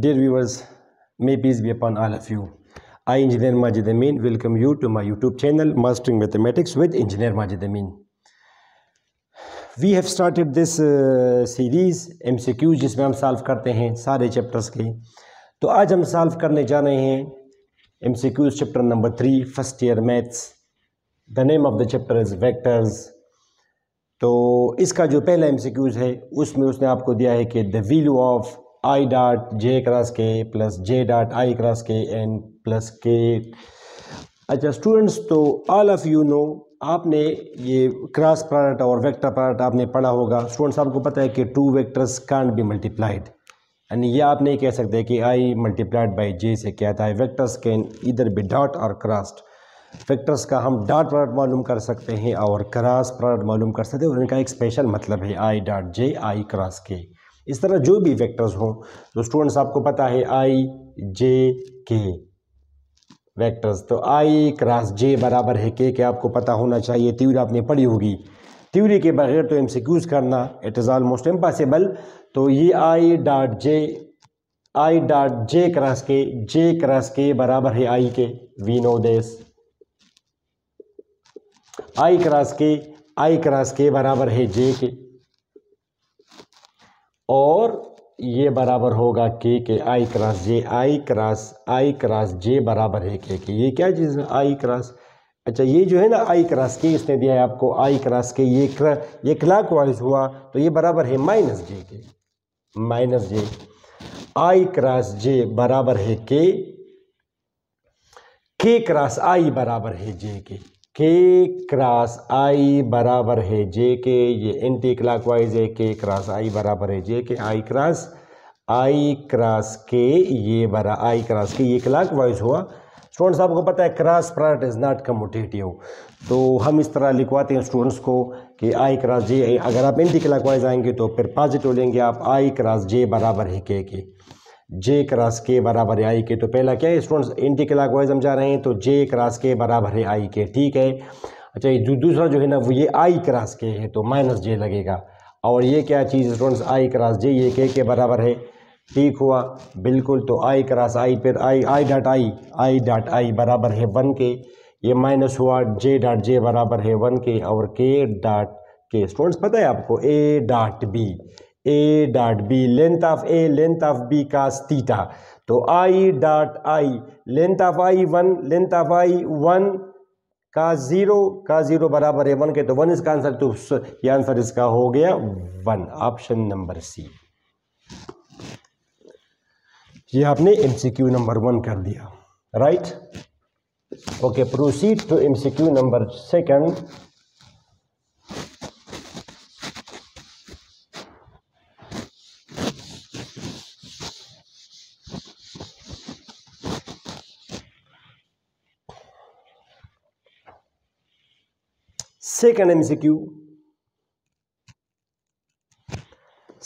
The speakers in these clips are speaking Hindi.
Dear viewers, may peace be upon all of you. I, Engineer Majid Amin, welcome you to my YouTube channel, Mastering Mathematics with Engineer Majid Amin. We have started this series M C Qs जिसमें हम सॉल्व करते हैं सारे चैप्टर्स के तो आज हम सॉल्व करने जा रहे हैं M C Qs chapter number three first year maths the name of the chapter is vectors तो इसका जो पहला एम सी क्यूज है उसमें उसने आपको दिया है कि the value of I dot J cross K plus J dot I cross K and plus K अच्छा स्टूडेंट्स तो ऑल ऑफ यू नो आपने ये क्रॉस प्रोडक्ट और वेक्टर प्रोडक्ट आपने पढ़ा होगा स्टूडेंट्स आपको पता है कि two vectors can't be multiplied यानी ये आप नहीं कह सकते कि आई मल्टीप्लाइड बाई जे से क्या था वेक्टर्स कैन इधर बी डॉट और क्रॉस्ड वेक्टर्स का हम डॉट प्रोडक्ट मालूम कर सकते हैं और क्रॉस प्रोडक्ट मालूम कर सकते हैं और इनका एक स्पेशल मतलब है आई डॉट जे आई क्रॉस के इस तरह जो भी वेक्टर्स हों तो स्टूडेंट्स आपको पता है आई जे के वेक्टर्स तो आई क्रॉस जे बराबर है के के आपको पता होना चाहिए त्यूरी आपने पढ़ी होगी त्यूरी के बगैर तो एम करना इट इज़ ऑलमोस्ट इम्पॉसिबल तो ये I dot J I dot J cross K J cross K बराबर है I K we know this I cross K I cross K बराबर है जे के और ये बराबर होगा के K I cross J I cross I cross J बराबर है के के ये क्या चीज़ है आई क्रॉस अच्छा ये जो है ना आई क्रॉस के इसने दिया है आपको आई क्रॉस के ये क्र ये क्लाक वाइज हुआ तो ये बराबर है माइनस जे के minus J I cross J बराबर है के के क्रॉस आई बराबर है जे के के क्रॉस आई बराबर है जे के ये एंटी क्लाक वाइज है के क्रॉस आई बराबर है जे के आई क्रॉस आई क्रॉस के ये बरा आई क्रॉस के ये क्लाक वाइज हुआ स्टूडेंट्स आपको पता है cross product is not commutative तो हम इस तरह लिखवाते हैं स्टूडेंट्स को कि आई क्रॉस जे अगर आप एंटी क्लाक वाइज आएंगे तो फिर पॉजिटिव लेंगे आप आई क्रॉस जे बराबर है के के जे क्रॉस के बराबर है आई के तो पहला क्या है स्टूडेंट्स एंटी क्लाक वाइज हम जा रहे हैं तो जे क्रॉस के बराबर है आई के ठीक है अच्छा ये दूसरा जो है ना वो ये आई क्रॉस के है तो माइनस जे लगेगा और ये क्या चीज़ स्टूडेंट्स आई क्रॉस जे ये के के बराबर है ठीक हुआ बिल्कुल तो आई क्रॉस आई पर आई आई डॉट आई आई डॉट आई बराबर है वन के ये माइनस हुआ जे डॉट जे बराबर है वन के और के डॉट के स्टूडेंट्स पता है आपको A dot B A dot B length of A length of B का थीटा तो I dot I length of I one length of I one का ज़ीरो का ज़ीरो बराबर है वन के तो वन इसका आंसर तो ये आंसर इसका हो गया वन ऑप्शन नंबर सी ये आपने एमसीक्यू नंबर वन कर दिया right okay proceed to MCQ number second second MCQ.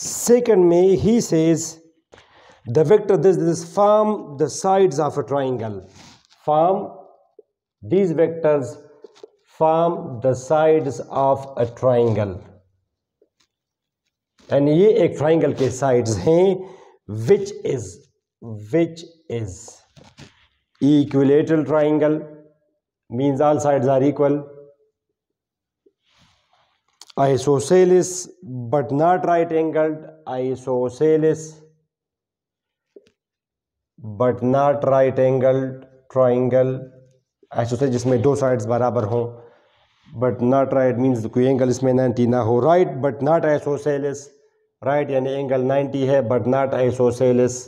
Second May, he says the vector this is form the sides of a triangle. Form these vectors form the sides of a triangle. And ये एक ट्राइंगल के साइड्स हैं which is which is equilateral triangle means all sides are equal isosceles but not right angled isosceles but not right angled triangle isosceles जिसमें दो sides बराबर हों but not right means कोई angle इसमें 90 ना हो right but not isosceles right यानी angle 90 है but not isosceles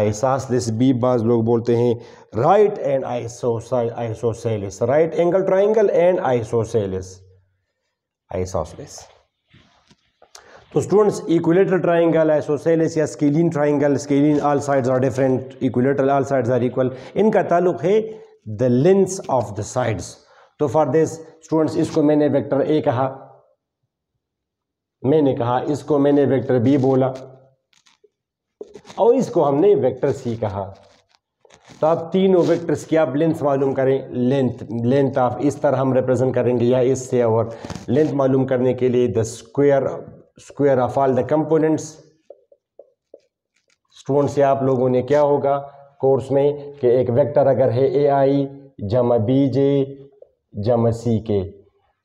isosceles बी बाज लोग बोलते हैं right and isosceles right angle triangle and isosceles isosceles तो स्टूडेंट्स इक्विलेटरल ट्राइंगल आइसोसेलिस या scalene triangle scalene all sides are different equilateral all sides are equal इनका ताल्लुक है the lengths of the sides तो फॉर दिस स्टूडेंट्स इसको मैंने वेक्टर ए कहा मैंने कहा इसको मैंने वेक्टर बी बोला और इसको हमने वेक्टर सी कहा तो आप तीनों वेक्टर्स की आप लेंथ मालूम करें लेंथ लेंथ ऑफ इस तरह हम रिप्रेजेंट करेंगे या इससे और लेंथ मालूम करने के लिए the square square of all the components student से आप लोगों ने क्या होगा कोर्स में कि एक वेक्टर अगर है ए आई जमा बी जे जमा सी के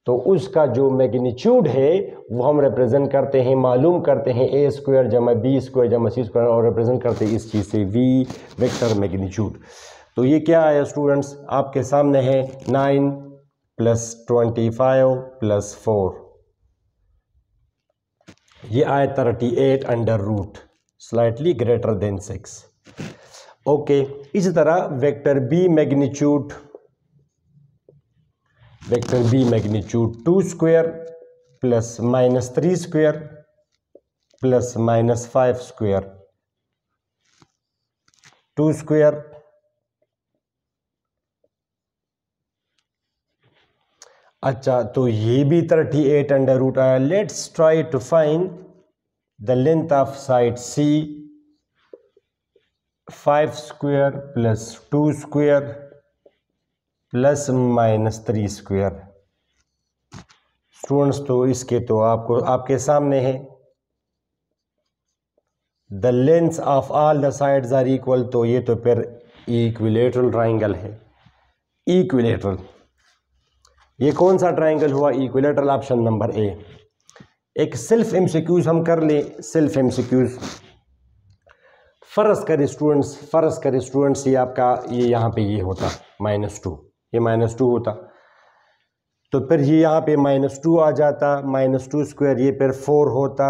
तो उसका जो मैग्नीट्यूड है वो हम रिप्रेजेंट करते हैं मालूम करते हैं ए स्क्वायर जमा बी स्क्वायर जमा सी स्क्वायर और रिप्रेजेंट करते हैं इस चीज़ से वी वेक्टर मैग्नीट्यूड तो ये क्या है स्टूडेंट्स आपके सामने है nine plus twenty five plus four ये आया thirty eight under root slightly greater than six okay इसी तरह vector B magnitude vector B magnitude two square plus minus three square plus minus five square two square अच्छा तो ये भी थर्टी एट अंडर रूट आया let's try to find the length of side C five square plus two square plus minus three square students तो इसके तो आपको आपके सामने है the lengths of all the sides are equal तो ये तो फिर इक्विलेटरल ट्राइंगल है इक्विलेटरल ये कौन सा ट्राइंगल हुआ इक्विलेटरल ऑप्शन नंबर ए एक सेल्फ एमसीक्यूज हम कर लें सेल्फ एमसीक्यूज फ़र्ज़ करें स्टूडेंट्स फ़र्ज़ करें स्टूडेंट्स ये आपका ये यहाँ पे ये होता माइनस टू ये माइनस टू होता तो फिर ये यहाँ पे माइनस टू आ जाता माइनस टू स्क्वायर ये फिर फोर होता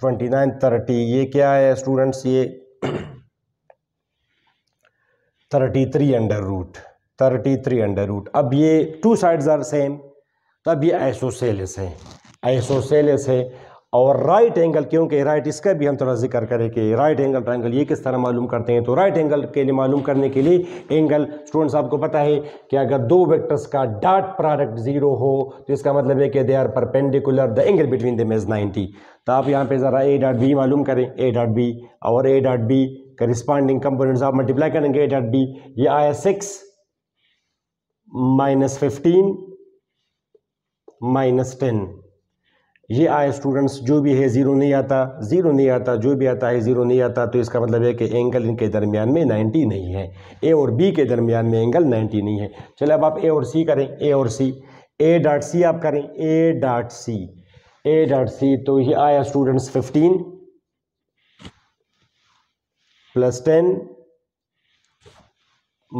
ट्वेंटी नाइन थर्टी ये क्या है स्टूडेंट्स ये thirty three under root thirty three under root अब ये टू साइड्स आर सेम तो अब ये आइसोसेलेस है आइसोसेलेस है और राइट एंगल क्योंकि राइट इसका भी हम थोड़ा जिक्र करें कि राइट एंगल ट्रायंगल ये किस तरह मालूम करते हैं तो राइट एंगल के लिए मालूम करने के लिए एंगल स्टूडेंट्स आपको पता है कि अगर दो वेक्टर्स का डॉट प्रोडक्ट जीरो हो तो इसका मतलब है कि they are perpendicular the angle between them is ninety तो आप यहाँ पे ज़रा ए डॉट बी मालूम करें ए डॉट बी और A dot B corresponding components आप मल्टीप्लाई करेंगे ए डॉट बी ये आया six minus fifteen minus ten ये आए स्टूडेंट्स जो भी है ज़ीरो नहीं आता ज़ीरो नहीं आता जो भी आता है ज़ीरो नहीं आता तो इसका मतलब है कि एंगल इनके दरमियान में 90 नहीं है ए और बी के दरमियान में एंगल 90 नहीं है चले अब आप ए और सी करें ए और सी ए डॉट सी आप करें ए डॉट सी ए डॉट सी तो ये आया students 15 plus ten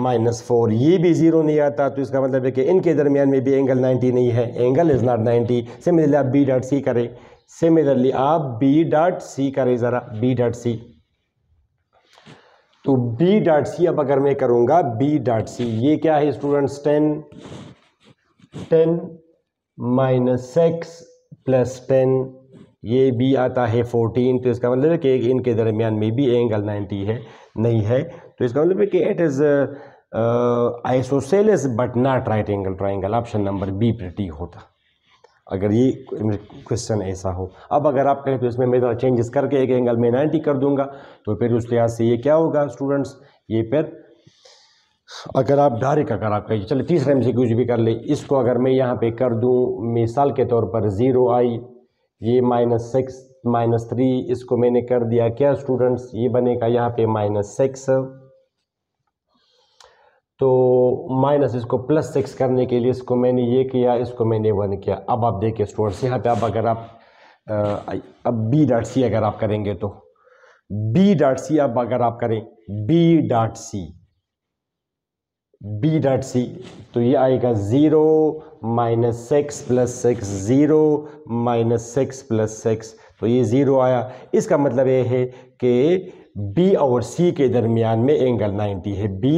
minus four ये भी ज़ीरो नहीं आता तो इसका मतलब है कि इनके दरमियान में भी एंगल 90 नहीं है एंगल इज़ नॉट 90 सिमिलरली आप बी डॉट सी करें सिमिलरली आप बी डॉट सी करें ज़रा बी डॉट सी तो बी डॉट सी अब अगर मैं करूँगा बी डॉट सी ये क्या है students ten ten minus six plus ten ये भी आता है फोर्टीन तो इसका मतलब है कि इनके दरमियान में भी एंगल नाइन्टी है नहीं है तो इसका मतलब है कि it is isosceles but not right angle triangle option number B पर टी होता अगर ये क्वेश्चन ऐसा हो अब अगर आप कहें तो इसमें मैं थोड़ा चेंजेस करके एक एंगल में नाइन्टी कर दूंगा तो फिर उस लिहाज से ये क्या होगा स्टूडेंट्स ये फिर अगर आप डायरेक्ट अगर आप कहिए तीसरे में से कुछ भी कर ले इसको अगर मैं यहाँ पे कर दूँ मिसाल के तौर पर ज़ीरो आई ये माइनस सिक्स माइनस थ्री इसको मैंने कर दिया क्या स्टूडेंट्स ये बनेगा यहाँ पे माइनस सिक्स तो माइनस इसको प्लस सिक्स करने के लिए इसको मैंने ये किया इसको मैंने वन किया अब आप देखिए स्टूडेंट्स यहाँ पे आप अगर आप अब बी डॉट सी अगर आप करेंगे तो बी डॉट सी अब अगर आप करें B dot C B dot C तो ये आएगा zero minus six plus six zero minus six plus six तो ये ज़ीरो आया इसका मतलब ये है कि बी और सी के दरमियान में एंगल नाइन्टी है बी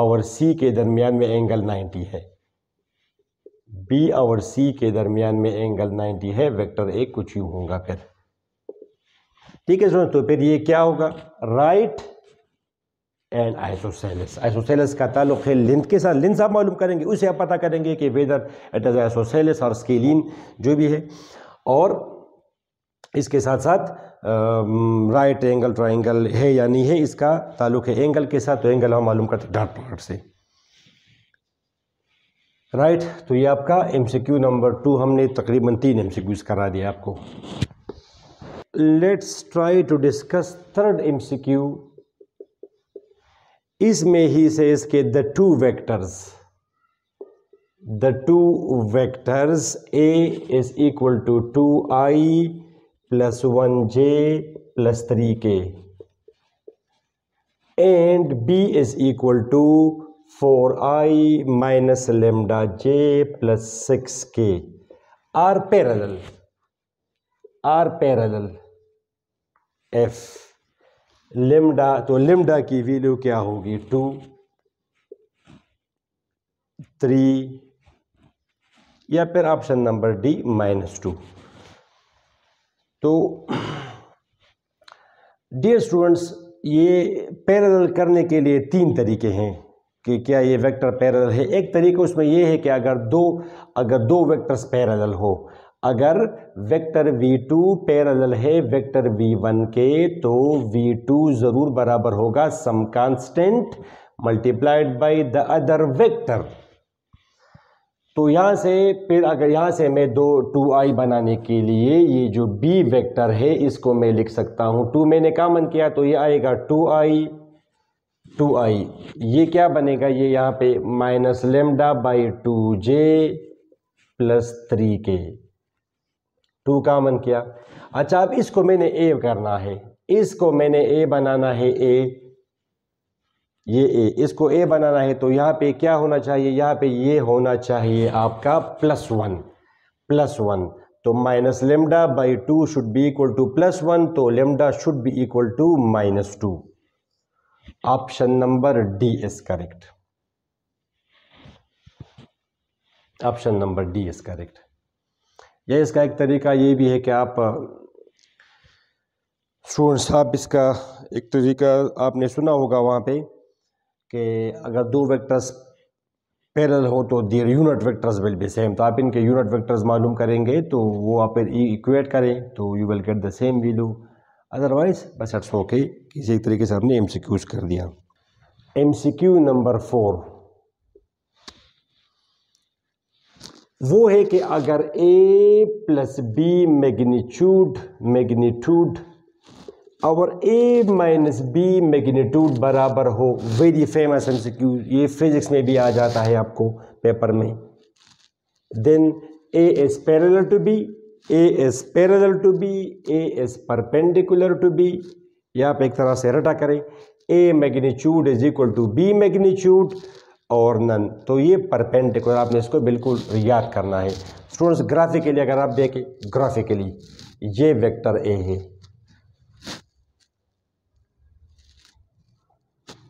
और सी के दरमियान में एंगल 90 है बी और सी के दरमियान में एंगल 90 है वेक्टर ए कुछ यूँ होगा फिर ठीक है स्टूडेंट तो फिर ये क्या होगा राइट एंड आइसोसेलस आइसोसेलस का ताल्लुक है लिंथ के साथ लिंथ आप मालूम करेंगे उसे आप पता करेंगे कि वेदर इट इज़ आइसोसेलस और स्केलिन जो भी है और इसके साथ साथ राइट एंगल ट्राइंगल है या नहीं है इसका ताल्लुक है एंगल के साथ तो एंगल हम मालूम करते डॉट प्लॉट से राइट तो ये आपका एमसीक्यू नंबर टू हमने तकरीबन तीन एमसीक्यूज करा दिया आपको let's try to discuss third MCQ इसमें ही से इसके the two vectors two vectors A is equal to two i plus one j plus three k and B is equal to four i minus lambda j plus six k are parallel are parallel if lambda तो लेमडा की वैल्यू क्या होगी टू थ्री या फिर option number D minus two तो डियर स्टूडेंट्स ये पैरल करने के लिए तीन तरीके हैं कि क्या ये वेक्टर पैरल है एक तरीका उसमें यह है कि अगर दो अगर दो वेक्टर्स पैरल हो अगर वेक्टर v2 पैरल है वेक्टर v1 के तो v2 ज़रूर बराबर होगा some constant multiplied by the other vector तो यहाँ से फिर अगर यहाँ से मैं दो टू आई बनाने के लिए ये जो बी वेक्टर है इसको मैं लिख सकता हूँ टू मैंने कामन किया तो ये आएगा टू आई टू आई ये क्या बनेगा ये यहाँ पे minus lambda by two j plus three k two common किया अच्छा अब इसको मैंने ए करना है इसको मैंने ए बनाना है ए ये ए इसको ए बनाना है तो यहाँ पे क्या होना चाहिए यहाँ पे ये होना चाहिए आपका प्लस वन प्लस वन तो minus lambda by two should be equal to plus one तो lambda should be equal to minus two option number D is correct option number D is correct यह इसका एक तरीका ये भी है कि आप स्टूडेंट्स आप इसका एक तरीका आपने सुना होगा वहाँ पे कि अगर दो वेक्टर्स पैरल हो तो there unit vectors will be same तो आप इनके यूनिट वेक्टर्स मालूम करेंगे तो वो आप इक्वेट e करें तो you will get the same value otherwise बस एट्स ओके किसी तरीके से हमने एम सी क्यूज कर दिया M C Q number four वो है कि अगर A plus B magnitude magnitude और ए माइनस बी मैग्नीट्यूड बराबर हो वेरी फेमस एम ये फिजिक्स में भी आ जाता है आपको पेपर में then A is parallel to B A is parallel to B A is perpendicular to B ये आप एक तरह से रटा करें A magnitude is equal to B magnitude और नन तो ये परपेंडिकुलर आपने इसको बिल्कुल याद करना है स्टूडेंट्स ग्राफिकली अगर आप देखें ग्राफिकली ये वेक्टर ए है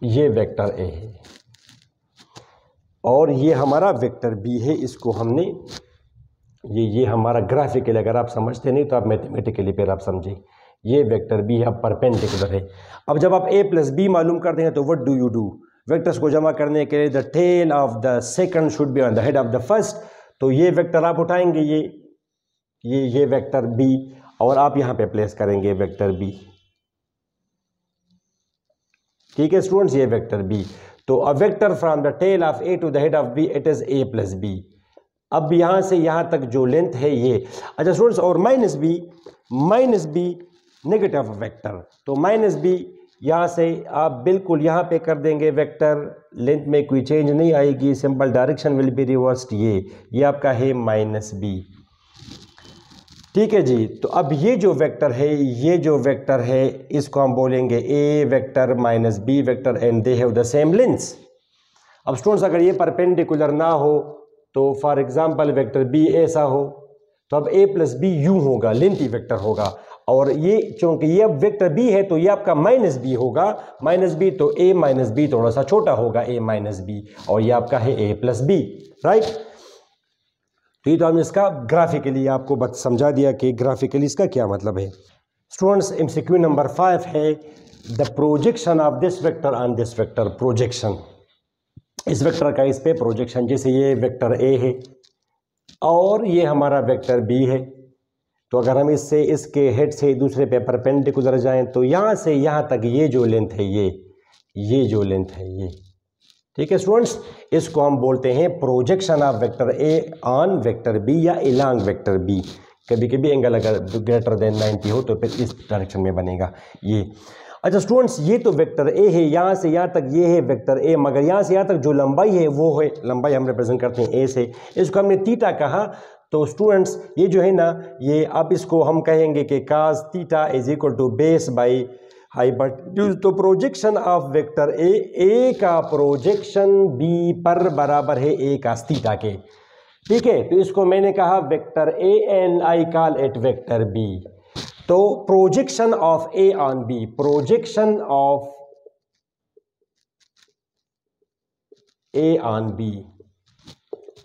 ये वेक्टर ए है और ये हमारा वेक्टर बी है इसको हमने ये ये हमारा ग्राफिकली अगर आप समझते नहीं तो आप मैथमेटिकली फिर आप समझे ये वेक्टर बी है परपेंडिकुलर है अब जब आप ए प्लस बी मालूम करते हैं तो what do you do vectors को जमा करने के लिए the tail of the second should be on the head of the first तो ये वेक्टर आप उठाएंगे ये ये ये वेक्टर बी और आप यहाँ पे प्लेस करेंगे वेक्टर बी ठीक है स्टूडेंट्स ये वेक्टर बी तो a vector from the tail of A to the head of B it is A plus B अब यहां से यहां तक जो लेंथ है ये अच्छा स्टूडेंट्स और minus B minus B negative vector तो माइनस बी यहाँ से आप बिल्कुल यहाँ पे कर देंगे वेक्टर लेंथ में कोई चेंज नहीं आएगी simple direction will be reversed ये ये आपका है माइनस बी ठीक है जी तो अब ये जो वेक्टर है ये जो वेक्टर है इसको हम बोलेंगे A vector minus B vector and they have the same length अब स्टूडेंट्स अगर ये परपेंडिकुलर ना हो तो फॉर एग्जांपल वेक्टर बी ऐसा हो तो अब ए प्लस बी यू होगा ही वेक्टर होगा और ये चूंकि ये अब वेक्टर बी है तो ये आपका माइनस बी होगा माइनस बी तो ए माइनस बी थोड़ा सा छोटा होगा ए माइनस बी और ये आपका है ए प्लस बी राइट तो ये तो हमने इसका ग्राफिकली आपको बत समझा दिया कि ग्राफिकली इसका क्या मतलब है स्टूडेंट्स एमसीक्यू नंबर फाइव है the projection of this vector on this vector projection इस वेक्टर का इस पे प्रोजेक्शन जैसे ये वेक्टर ए है और ये हमारा वेक्टर बी है तो अगर हम इससे इसके हेड से दूसरे पे परपेंडिकुलर जाएं तो यहाँ से यहाँ तक ये जो लेंथ है ये ये जो लेंथ है ये ठीक है स्टूडेंट्स इसको हम बोलते हैं projection of vector A on vector B या इलांग वेक्टर बी कभी कभी एंगल अगर ग्रेटर देन 90 हो तो फिर इस डायरेक्शन में बनेगा ये अच्छा स्टूडेंट्स ये तो वेक्टर ए है यहाँ से यहाँ तक ये है वेक्टर ए मगर यहाँ से यहाँ तक जो लंबाई है वो है लंबाई हम रिप्रेजेंट करते हैं ए से इसको हमने तीटा कहा तो स्टूडेंट्स ये जो है ना ये अब इसको हम कहेंगे कि cos theta is equal to base by hypotenuse तो projection of vector A A का प्रोजेक्शन बी पर बराबर है ए का स्थिता के ठीक है तो इसको मैंने कहा vector A and I call it vector B तो projection of A on B projection of A on B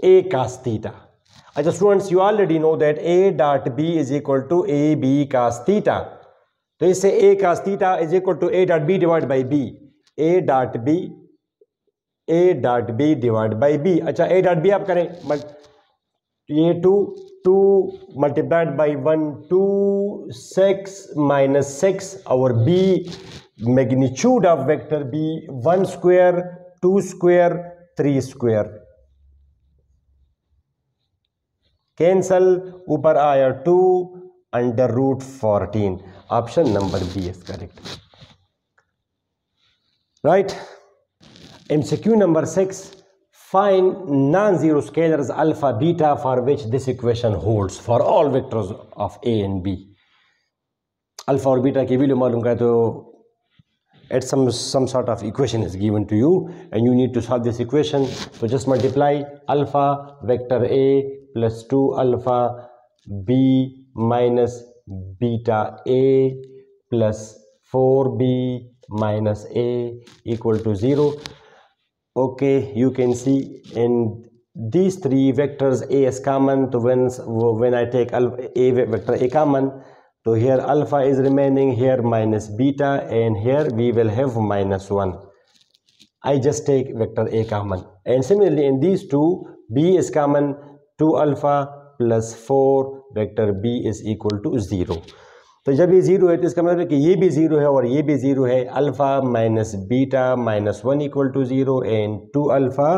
A cos theta अच्छा students you already know that A dot B is equal to A B cos theta तो इससे ए का theta is equal to A dot B divide by B A dot B A dot B divide by B अच्छा ए डॉट बी आप करें तो ये two two multiplied by one two six minus six और B magnitude of vector B one square two square three square cancel ऊपर आया two Under root fourteen, option number B is correct. Right. MCQ number six. find non-zero scalars alpha beta for which this equation holds for all vectors of a and b alpha or beta की at some some sort of equation is given to you and you need to solve this equation so just multiply alpha vector a plus 2 alpha b minus beta a plus 4b minus a equal to 0 okay you can see in these three vectors a is common to when when i take alpha, a vector a common so here alpha is remaining here minus beta and here we will have minus 1 i just take vector a common and similarly in these two b is common 2 alpha plus four vector B is equal to zero तो जब ये ज़ीरो है तो इसका मतलब कि ये भी ज़ीरो है और ये भी ज़ीरो है alpha minus beta minus one equal to zero and two alpha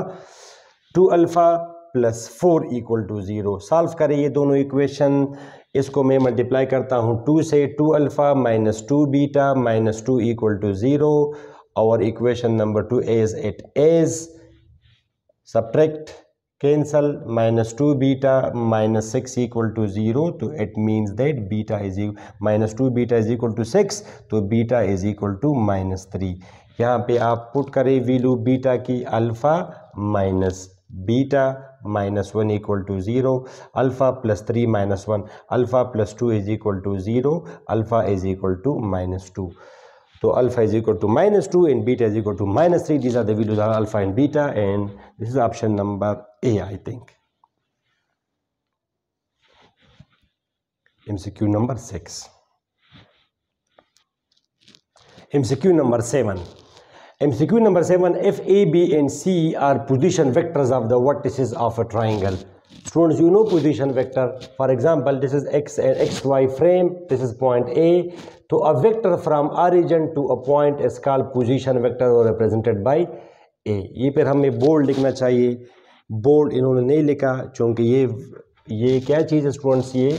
two alpha plus four equal to zero solve करें ये दोनों इक्वेशन इसको मैं मल्टीप्लाई करता हूँ टू से two alpha minus two beta minus two equal to zero और equation number two as it is subtract cancel minus two beta minus six equal to zero तो it means that beta is minus two beta is equal to six तो beta is equal to minus three यहाँ पे आप पुट करें वीलू बीटा की alpha minus beta minus one equal to zero alpha plus three minus one alpha plus two is equal to zero alpha is equal to minus two तो alpha is equal to minus two and beta is equal to minus three these are the values are alpha and beta and this is option number A, I think. MCQ number 6. MCQ number 7. MCQ number 7 if A, B and C are position vectors of the vertices of a triangle. Students, you know position vector. For example, this is x and xy frame. This is point A. So a vector from origin to a point is called position vector or represented by A. ये पर हमें bold लिखना चाहिए बोर्ड इन्होंने नहीं लिखा क्योंकि ये ये क्या चीज़ है स्टूडेंट्स ये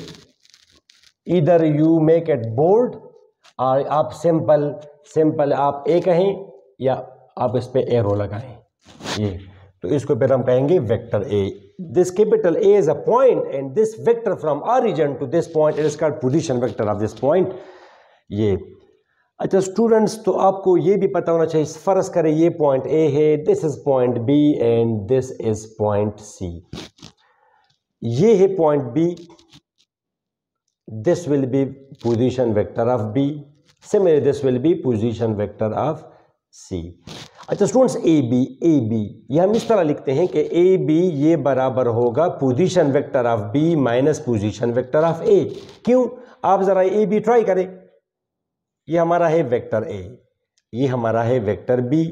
इधर यू मेक एट बोर्ड और आप सिंपल सिंपल आप ए कहें या आप इस पर एरो लगाएं ये तो इसको फिर हम कहेंगे vector A this capital A is a point and this vector from origin to this point it is called position vector of this point ये अच्छा स्टूडेंट्स तो आपको ये भी पता होना चाहिए फ़र्ज़ करें ये पॉइंट ए है this is point B and this is point C ये है point B this will be position vector of B similarly this will be position vector of C अच्छा students A B A B ये हम इस तरह लिखते हैं कि ए बी ये बराबर होगा position vector of B minus position vector of A क्यों आप ज़रा ए बी ट्राई करें ये हमारा है वेक्टर ए ये हमारा है वेक्टर बी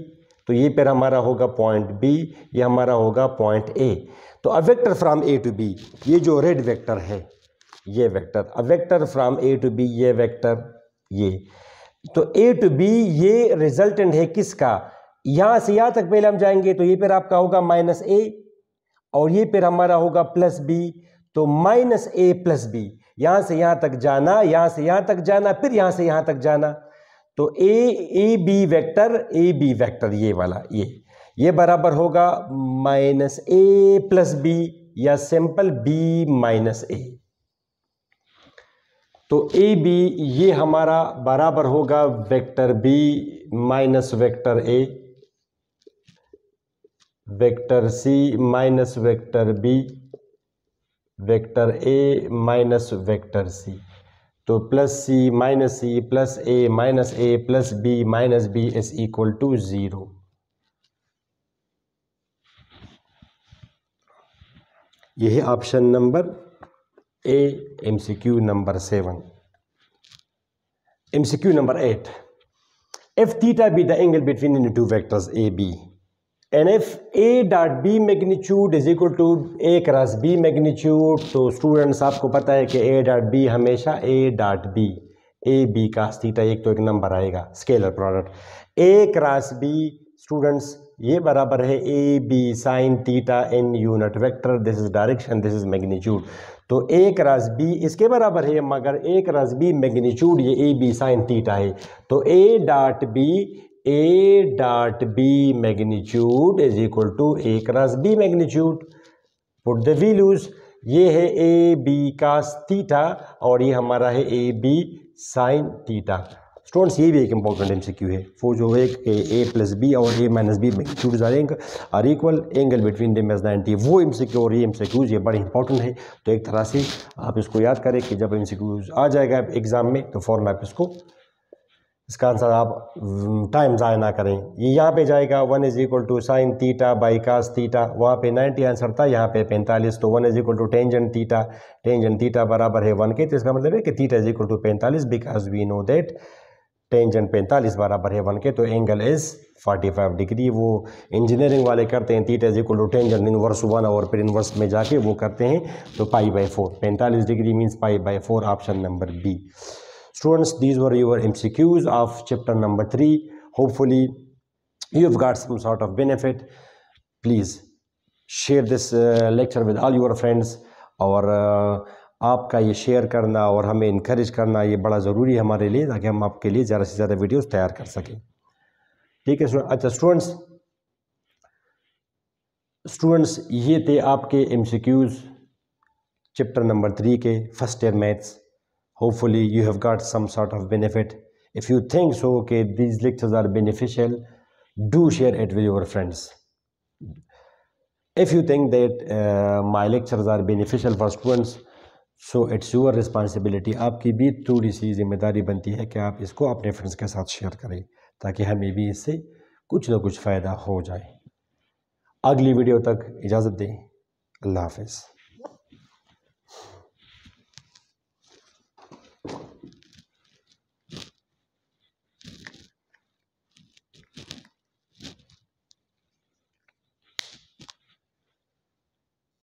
तो ये पर हमारा होगा पॉइंट बी ये हमारा होगा पॉइंट ए तो a vector from A to B ये जो रेड वेक्टर है ये vector a vector from A to B ये वेक्टर ये तो ए टू बी ये रिजल्टेंट है किसका यहां से यहां तक पहले हम जाएंगे तो ये पर आपका होगा माइनस ए और ये पर हमारा होगा प्लस बी तो माइनस ए प्लस बी यहां से यहां तक जाना यहां से यहां तक जाना फिर यहां से यहां तक जाना तो A A B vector A B vector ये वाला ये ये बराबर होगा माइनस ए प्लस बी या सिंपल बी माइनस ए तो ए बी ये हमारा बराबर होगा vector B minus vector A vector C minus vector B vector A minus vector C तो plus C minus C plus A minus A plus B minus B is equal to zero यह option number A MCQ number seven MCQ number eight if be the angle between between two vectors A B and if A dot B magnitude is equal to A cross B magnitude तो स्टूडेंट्स आपको पता है कि ए डॉट बी हमेशा A dot B A B का थीटा एक तो एक नंबर आएगा scalar product A cross B students ये बराबर है A B sine theta n unit vector this is direction this is magnitude तो ए क्रॉस बी इसके बराबर है मगर ए क्रॉस बी मैग्नीट्यूड ये ए बी साइन थीटा है तो A dot B A dot B magnitude is equal to A cross B magnitude put the values ये है ए बी का थीटा और ये हमारा है A B sine theta students ये भी एक इंपॉर्टेंट एम सिक्यू है वो जो है कि ए प्लस बी और A minus B magnitude are are equal angle between the maze ninety वो एम सिक्यू और ये एम सिक्यूज ये बड़े इंपॉर्टेंट है तो एक तरह से आप इसको याद करें कि जब एम सिक्यूज आ जाएगा एग्ज़ाम में तो फ़ौरन आप इसको इसका आंसर आप टाइम ज़ाय ना करें ये यहाँ पे जाएगा one is equal to sine theta by cos theta वहाँ पे नाइन्टी आंसर था यहाँ पे पैंतालीस तो one is equal to tangent theta tangent theta बराबर है वन के तो इसका मतलब है कि थीटा इज इक्वल टू पैंतालीस because we know that tangent पैंतालीस बराबर है वन के तो angle is forty five degree वो इंजीनियरिंग वाले करते हैं theta is equal to tangent inverse one और फिर इनवर्स में जाके वो करते हैं तो पाई बाई फोर पैंतालीस degree means pi by four option number B Students, these were your MCQs of chapter number 3. Hopefully, you have got some sort of benefit. Please share this uh, lecture with all your friends. और आपका ये शेयर करना और हमें इनक्रेज करना ये बड़ा ज़रूरी है हमारे लिए ताकि हम आपके लिए ज़्यादा से ज़्यादा वीडियोस तैयार कर सकें ठीक है अच्छा स्टूडेंट्स स्टूडेंट्स ये थे आपके एमसीक्यूज़ चैप्टर नंबर थ्री के first year maths Hopefully you have got some sort of benefit. If you think so, okay, these lectures are beneficial, do share it with your friends. If you think that uh, my lectures are beneficial for students, so it's your responsibility aapki bhi thodi si zimmedari banti hai ki aap isko apne friends ke sath share kare taki hame bhi isse kuch na kuch fayda ho jaye agli video tak ijazat de allah hafiz